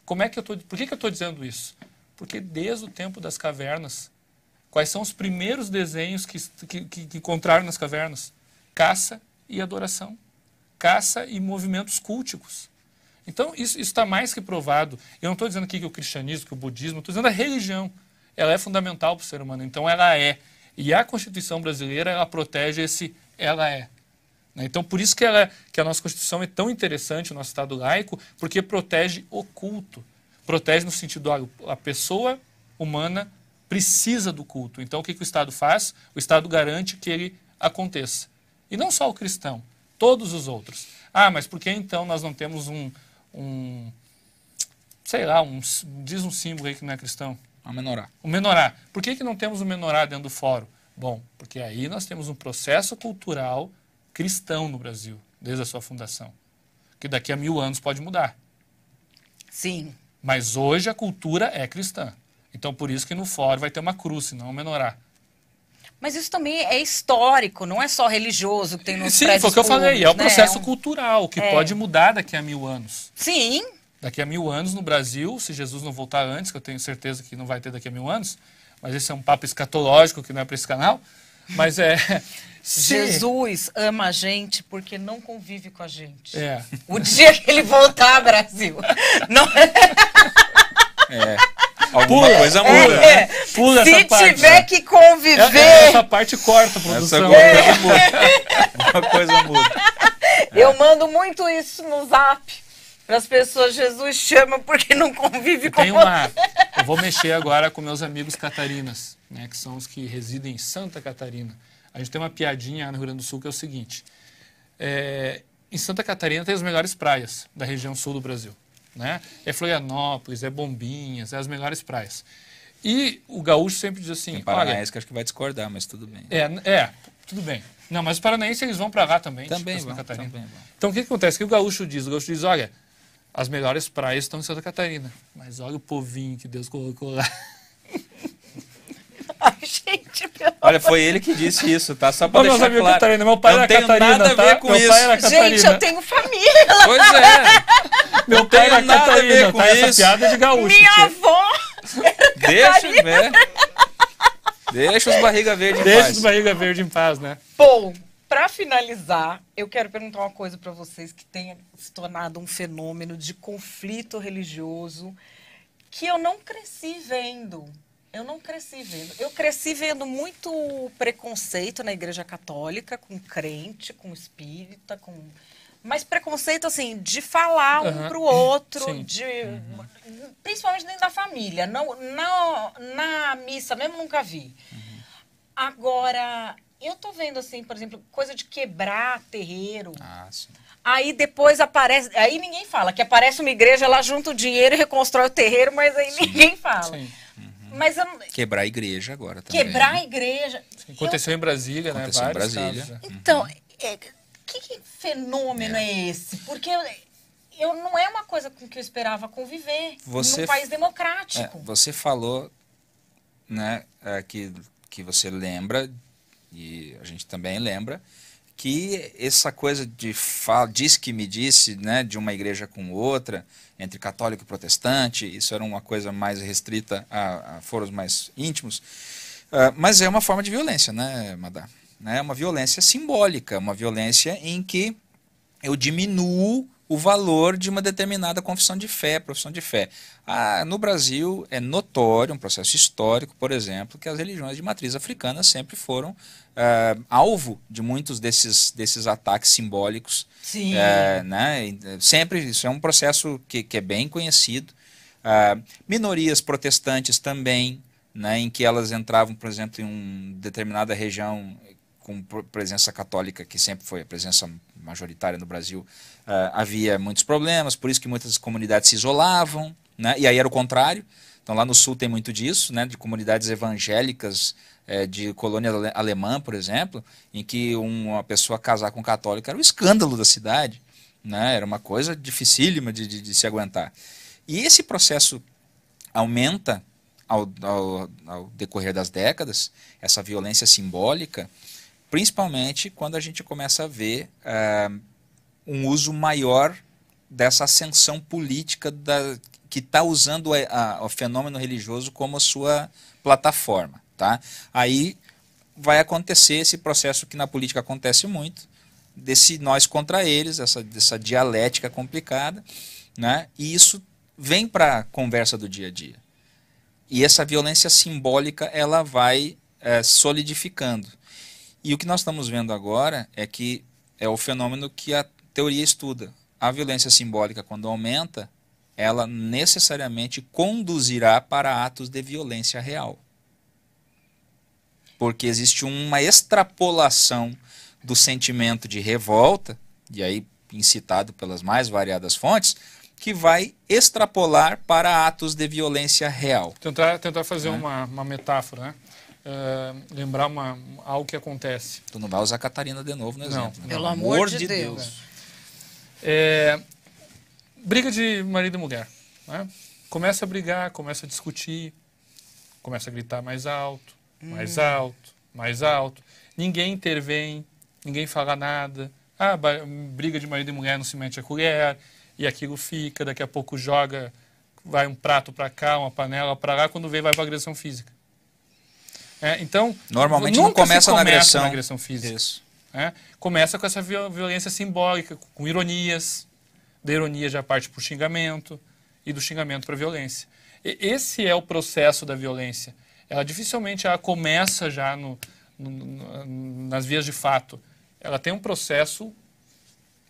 Como é que eu tô, por que, que eu estou dizendo isso? Porque desde o tempo das cavernas, quais são os primeiros desenhos que, que, que encontraram nas cavernas? Caça e adoração. Caça e movimentos culticos. Então, isso está mais que provado. Eu não estou dizendo aqui que o cristianismo, que o budismo, estou dizendo a religião ela é fundamental para o ser humano. Então, ela é. E a Constituição brasileira, ela protege esse ela é. Né? Então, por isso que, ela, que a nossa Constituição é tão interessante, o nosso Estado laico, porque protege o culto. Protege no sentido, olha, a pessoa humana precisa do culto. Então, o que, que o Estado faz? O Estado garante que ele aconteça. E não só o cristão, todos os outros. Ah, mas por que então nós não temos um, um sei lá, um, diz um símbolo aí que não é cristão? A menorá. O menorá. Por que, que não temos o menorá dentro do fórum? Bom, porque aí nós temos um processo cultural cristão no Brasil, desde a sua fundação, que daqui a mil anos pode mudar. Sim. Mas hoje a cultura é cristã. Então, por isso que no fórum vai ter uma cruz, não o menorá. Mas isso também é histórico, não é só religioso que tem nos Sim, foi o que eu falei, é um né? processo cultural que é. pode mudar daqui a mil anos. Sim, daqui a mil anos no Brasil, se Jesus não voltar antes, que eu tenho certeza que não vai ter daqui a mil anos, mas esse é um papo escatológico que não é para esse canal. Mas é. Se... Jesus ama a gente porque não convive com a gente. É. O dia que ele voltar, ao Brasil. Não é? é. Alguma Pula. coisa muda. É. Né? Pula Se essa tiver né? que conviver. É, essa parte corta, produção. Essa é. coisa muda. Alguma coisa muda. Eu mando muito isso no zap para as pessoas, Jesus chama porque não convive com Tem uma, Eu vou mexer agora com meus amigos catarinas, né, que são os que residem em Santa Catarina. A gente tem uma piadinha no Rio Grande do Sul que é o seguinte. É, em Santa Catarina tem as melhores praias da região sul do Brasil. Né? É Florianópolis, é Bombinhas, é as melhores praias. E o gaúcho sempre diz assim... Tem paranaense que acho que vai discordar, mas tudo bem. É, é tudo bem. Não, mas os paranaenses eles vão para lá também. Também, tipo, vão, também vão. Então o que, que acontece? O que o gaúcho diz? O gaúcho diz, olha, as melhores praias estão em Santa Catarina. Mas olha o povinho que Deus colocou lá. Ai, gente, pelo Olha, foi ele que disse isso, tá? Só pra Ô, deixar meus claro. Catarina, meu pai não era tenho Catarina, nada a ver tá? com meu isso. Pai era Catarina. Gente, eu tenho família. Pois é. Meu pai era Catarina, a ver tá? com tá? Isso. Essa piada é de gaúcho. Minha tia. avó é Deixa, né? Deixa os barriga verde em paz. Deixa os barriga verde em paz, né? Bom, para finalizar, eu quero perguntar uma coisa para vocês que tem se tornado um fenômeno de conflito religioso que eu não cresci vendo. Eu não cresci vendo. Eu cresci vendo muito preconceito na Igreja Católica com crente, com espírita, com mas preconceito assim de falar um uhum. pro outro, Sim. de uhum. principalmente dentro da família. Não na, na missa mesmo nunca vi. Uhum. Agora eu tô vendo assim, por exemplo, coisa de quebrar terreiro. Ah, sim. Aí depois aparece. Aí ninguém fala, que aparece uma igreja, ela junta o dinheiro e reconstrói o terreiro, mas aí sim, ninguém fala. Sim. Uhum. Mas eu... Quebrar a igreja agora também. Quebrar a igreja. Sim, aconteceu eu... em Brasília, aconteceu né? Aconteceu em Brasília. Casos. Né? Então, é... que, fenômeno é. é esse? Porque eu, eu, não é uma coisa com que eu esperava conviver você, num país democrático. É, você falou né, é, que, que você lembra e a gente também lembra que essa coisa de fala, diz que me disse, né, de uma igreja com outra, entre católico e protestante, isso era uma coisa mais restrita a, a foros mais íntimos, uh, mas é uma forma de violência, né, Madá? É uma violência simbólica, uma violência em que eu diminuo o valor de uma determinada confissão de fé, profissão de fé. Ah, no Brasil é notório, um processo histórico, por exemplo, que as religiões de matriz africana sempre foram ah, alvo de muitos desses, desses ataques simbólicos. Sim. É, né? Eh, sempre, isso é um processo que, que é bem conhecido. Ah, minorias protestantes também, né, em que elas entravam, por exemplo, em uma determinada região com presença católica, que sempre foi a presença majoritária no Brasil, uh, havia muitos problemas, por isso que muitas comunidades se isolavam, né? e aí era o contrário. Então lá no Sul tem muito disso, né? de comunidades evangélicas é, de colônia alemã, por exemplo, em que uma pessoa casar com um católico era um escândalo da cidade, né? era uma coisa dificílima de, de, de se aguentar. E esse processo aumenta ao, ao, ao decorrer das décadas, essa violência simbólica, principalmente quando a gente começa a ver eh, um uso maior dessa ascensão política da, que está usando a, a, o fenômeno religioso como sua plataforma. Tá? Aí vai acontecer esse processo que na política acontece muito, desse nós contra eles, essa, dessa dialética complicada, né? e isso vem para a conversa do dia a dia. E essa violência simbólica ela vai é, solidificando. E o que nós estamos vendo agora é que é o fenômeno que a teoria estuda. A violência simbólica, quando aumenta, ela necessariamente conduzirá para atos de violência real. Porque existe uma extrapolação do sentimento de revolta, e aí incitado pelas mais variadas fontes, que vai extrapolar para atos de violência real. Tentar, tentar fazer é. uma, uma metáfora, né? Eh, lembrar uma, algo que acontece. Tu não vai usar Catarina de novo no não. exemplo. Não, né? pelo não. amor, amor de, de Deus. Deus. É, briga de marido e mulher. Né? Começa a brigar, começa a discutir, começa a gritar mais alto, hum. mais alto, mais alto. Ninguém intervém, ninguém fala nada. Ah, briga de marido e mulher não se mete a colher, e aquilo fica, daqui a pouco joga, vai um prato para cá, uma panela para lá, quando vê, vai para agressão física. É, então, Normalmente não começa, começa na, agressão. na agressão física. Isso. É, começa com essa violência simbólica, com ironias. Da ironia já parte para o xingamento e do xingamento para a violência. E, esse é o processo da violência. Ela dificilmente ela começa já no, no, no, nas vias de fato. Ela tem um processo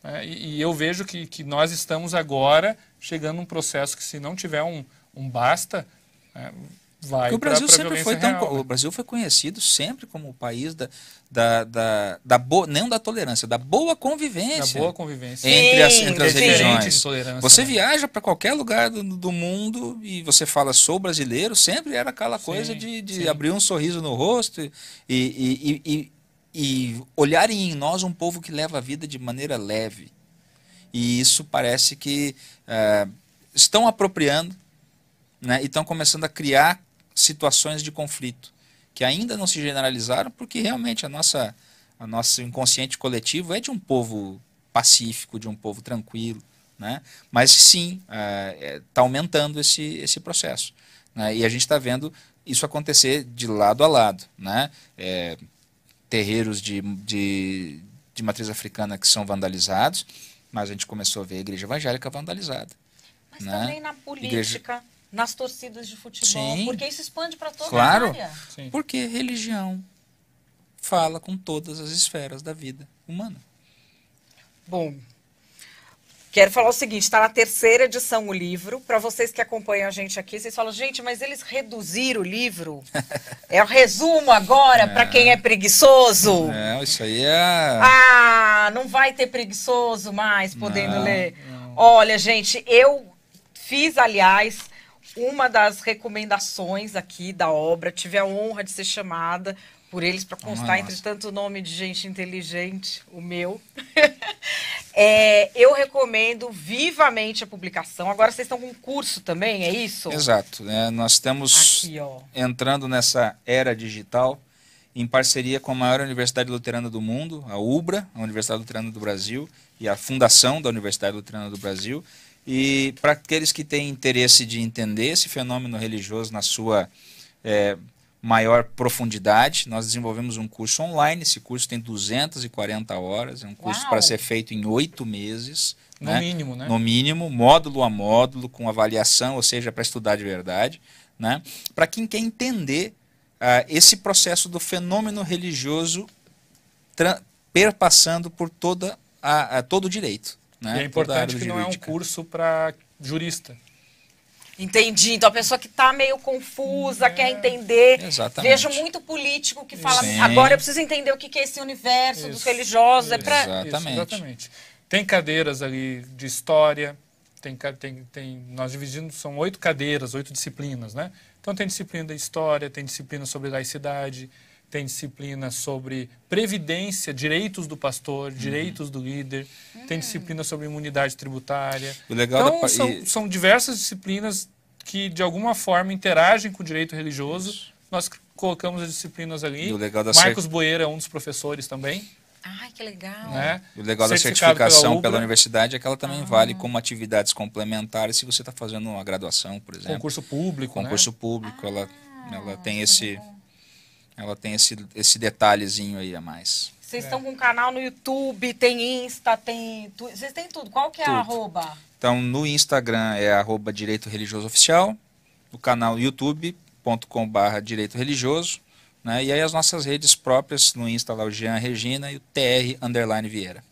né, e, eu vejo que, que, nós estamos agora chegando num processo que, se não tiver um, um basta, né, vai Porque o Brasil pra, pra sempre foi tão né? o Brasil foi conhecido sempre como o país da, da, da, da boa não da tolerância da boa convivência da boa convivência entre as, entre as religiões você né? viaja para qualquer lugar do, do, mundo e você fala sou brasileiro sempre era aquela coisa sim, de, de sim. abrir um sorriso no rosto e, e, e, e e olharem em nós um povo que leva a vida de maneira leve. E isso parece que eh, estão apropriando né, e estão começando a criar situações de conflito que ainda não se generalizaram, porque realmente a nossa, a nosso inconsciente coletivo é de um povo pacífico, de um povo tranquilo, né? Mas sim, está é, é, aumentando esse, esse processo, né? E a gente está vendo isso acontecer de lado a lado, né? É, terreiros de, de, de matriz africana que são vandalizados, mas a gente começou a ver a igreja evangélica vandalizada. Mas né? também na política. Igreja nas torcidas de futebol, Sim. porque isso expande para toda claro. a área. Sim. Porque religião fala com todas as esferas da vida humana. Bom, Quero falar o seguinte, está na terceira edição o livro. Para vocês que acompanham a gente aqui, vocês falam, gente, mas eles reduziram o livro? é o resumo agora é. para quem é preguiçoso? Não, isso aí é... Ah, não vai ter preguiçoso mais podendo não, ler. Não. Olha, gente, eu fiz, aliás, uma das recomendações aqui da obra. Tive a honra de ser chamada por eles para constar, entre tanto nome de gente inteligente, o meu. é, eu recomendo vivamente a publicação. Agora vocês estão com um curso também, é isso? Exato. É, nós estamos Aqui, entrando nessa era digital em parceria com a maior universidade luterana do mundo, a UBRA, a Universidade Luterana do Brasil, e a Fundação da Universidade Luterana do Brasil. E para aqueles que têm interesse de entender esse fenômeno religioso na sua é, maior profundidade, nós desenvolvemos um curso online. Esse curso tem 240 horas, é um curso para ser feito em oito meses. No né? mínimo, né? No mínimo, módulo a módulo, com avaliação, ou seja, para estudar de verdade. Né? Para quem quer entender uh, esse processo do fenômeno religioso perpassando por toda a, a todo o direito. Né? é importante que não é um curso para jurista. Entendi. Então a pessoa que está meio confusa, é, quer entender. Exatamente. Vejo muito político que fala, Sim. agora eu preciso entender o que é esse universo Isso. dos religiosos. Isso. É pra... exatamente. Isso, exatamente. Tem cadeiras ali de história, tem, tem, tem, nós dividimos, são oito cadeiras, oito disciplinas, né? Então tem disciplina de história, tem disciplina sobre laicidade, tem disciplina sobre previdência, direitos do pastor, uhum. direitos do líder, uhum. tem disciplina sobre imunidade tributária. então, da... são, são, diversas disciplinas que, de alguma forma, interagem com o direito religioso. Isso. Nós colocamos as disciplinas ali. Marcos cer... Boeira é um dos professores também. Ai, que legal. Né? O legal da certificação pela, pela, universidade é que ela também ah. vale como atividades complementares se você está fazendo uma graduação, por exemplo. Concurso público. Né? Concurso né? público, ah. ela, ela tem é esse. Ela tem esse, esse detalhezinho aí a mais. Vocês estão é. com canal no YouTube, tem Insta, tem. Vocês têm tudo. Qual que é tudo. a arroba? Então, no Instagram é arroba Direito Religioso Oficial, no canal youtube.com.br barra Direito Religioso, né? E aí as nossas redes próprias no Insta lá, o Jean Regina e o TR Underline Vieira.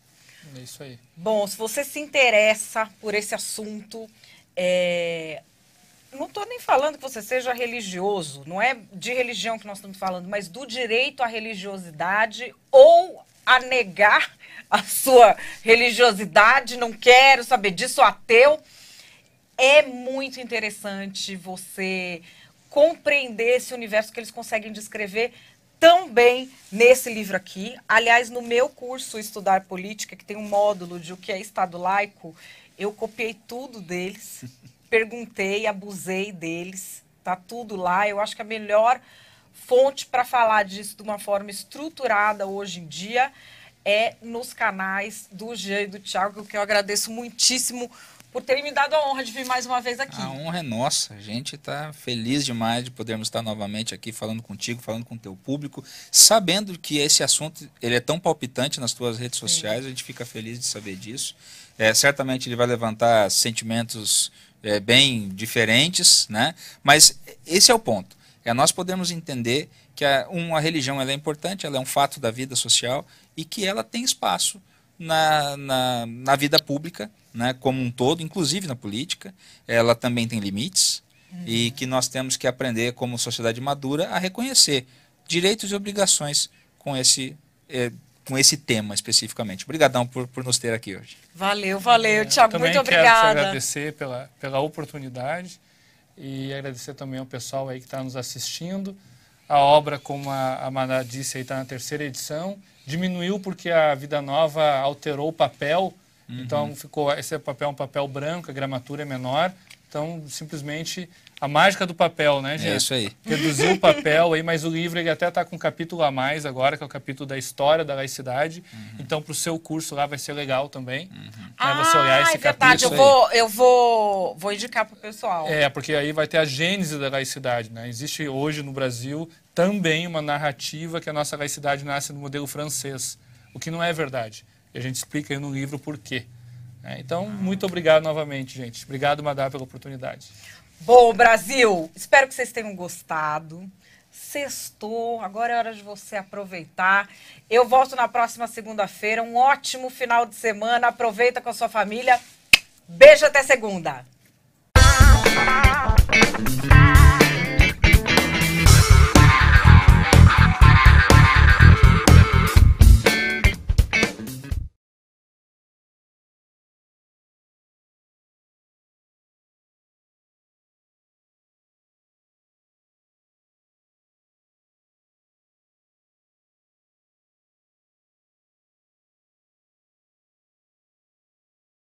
É isso aí. Bom, se você se interessa por esse assunto, é, não estou nem falando que você seja religioso, não é de religião que nós estamos falando, mas do direito à religiosidade ou a negar a sua religiosidade, não quero saber disso, ateu. É muito interessante você compreender esse universo que eles conseguem descrever tão bem nesse livro aqui. Aliás, no meu curso Estudar Política, que tem um módulo de o que é Estado laico, eu copiei tudo deles. perguntei, abusei deles, tá tudo lá. Eu acho que a melhor fonte para falar disso de uma forma estruturada hoje em dia é nos canais do Jean e do Thiago, que eu agradeço muitíssimo por terem me dado a honra de vir mais uma vez aqui. A honra é nossa. A gente está feliz demais de podermos estar novamente aqui falando contigo, falando com o teu público, sabendo que esse assunto ele é tão palpitante nas tuas redes sociais. Sim. A gente fica feliz de saber disso. É, certamente ele vai levantar sentimentos é, bem diferentes, né? mas esse é o ponto. É nós podemos entender que a, uma religião ela é importante, ela é um fato da vida social e que ela tem espaço na, na, na vida pública né, como um todo, inclusive na política. Ela também tem limites uhum. e que nós temos que aprender, como sociedade madura, a reconhecer direitos e obrigações com esse é, com esse tema especificamente. Obrigadão por, por nos ter aqui hoje. Valeu, valeu, é, Tiago, muito obrigada. Quero te agradecer pela, pela oportunidade e agradecer também ao pessoal aí que está nos assistindo. A obra, como a Maná disse, está na terceira edição. Diminuiu porque a Vida Nova alterou o papel, uhum. então ficou esse papel é um papel branco, a gramatura é menor. Então, simplesmente a mágica do papel, né, gente? É isso aí. Reduziu o papel aí, mas o livro ele até está com um capítulo a mais agora, que é o capítulo da história da laicidade. Uhum. Então, para o seu curso lá vai ser legal também. Uhum. você olhar ah, esse é verdade. Eu vou, eu vou, vou indicar para o pessoal. É, porque aí vai ter a gênese da laicidade, né? Existe hoje no Brasil também uma narrativa que a nossa laicidade nasce no modelo francês, o que não é verdade. E a gente explica aí no livro por quê. É, então, muito obrigado novamente, gente. Obrigado, Madá, pela oportunidade. Bom, Brasil, espero que vocês tenham gostado. Sextou, agora é hora de você aproveitar. Eu volto na próxima segunda-feira. Um ótimo final de semana. Aproveita com a sua família. Beijo até segunda.